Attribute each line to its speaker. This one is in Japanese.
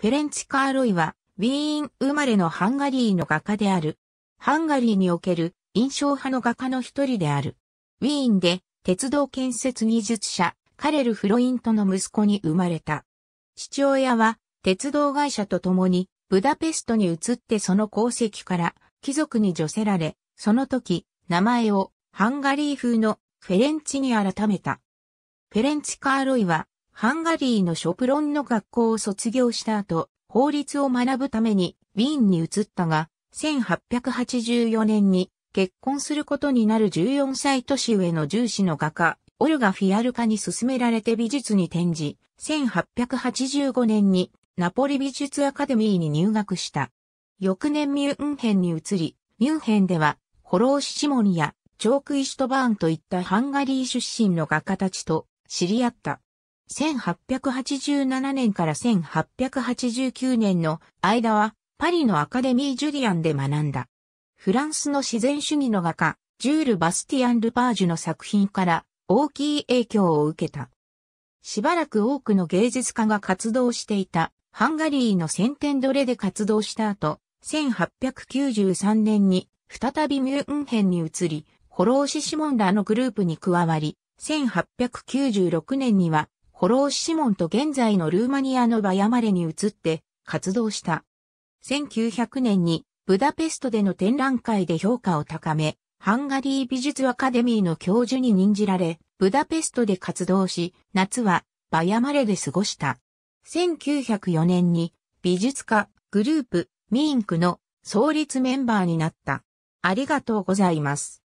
Speaker 1: フェレンチ・カーロイは、ウィーン生まれのハンガリーの画家である。ハンガリーにおける印象派の画家の一人である。ウィーンで鉄道建設技術者、カレル・フロイントの息子に生まれた。父親は鉄道会社と共にブダペストに移ってその功績から貴族に除せられ、その時名前をハンガリー風のフェレンチに改めた。フェレンチ・カーロイはハンガリーのショプロンの学校を卒業した後、法律を学ぶためにウィーンに移ったが、1884年に結婚することになる14歳年上の重視の画家、オルガ・フィアルカに勧められて美術に転じ、1885年にナポリ美術アカデミーに入学した。翌年ミュンヘンに移り、ミュンヘンでは、ホローシシモニやチョーク・イシュトバーンといったハンガリー出身の画家たちと知り合った。1887年から1889年の間はパリのアカデミー・ジュリアンで学んだ。フランスの自然主義の画家、ジュール・バスティアン・ルパージュの作品から大きい影響を受けた。しばらく多くの芸術家が活動していたハンガリーのセンテンドレで活動した後、1893年に再びミュンヘンに移り、ホローシシモンらのグループに加わり、1896年にはホローシモンと現在のルーマニアのバヤマレに移って活動した。1900年にブダペストでの展覧会で評価を高め、ハンガリー美術アカデミーの教授に任じられ、ブダペストで活動し、夏はバヤマレで過ごした。1904年に美術家グループミンクの創立メンバーになった。ありがとうございます。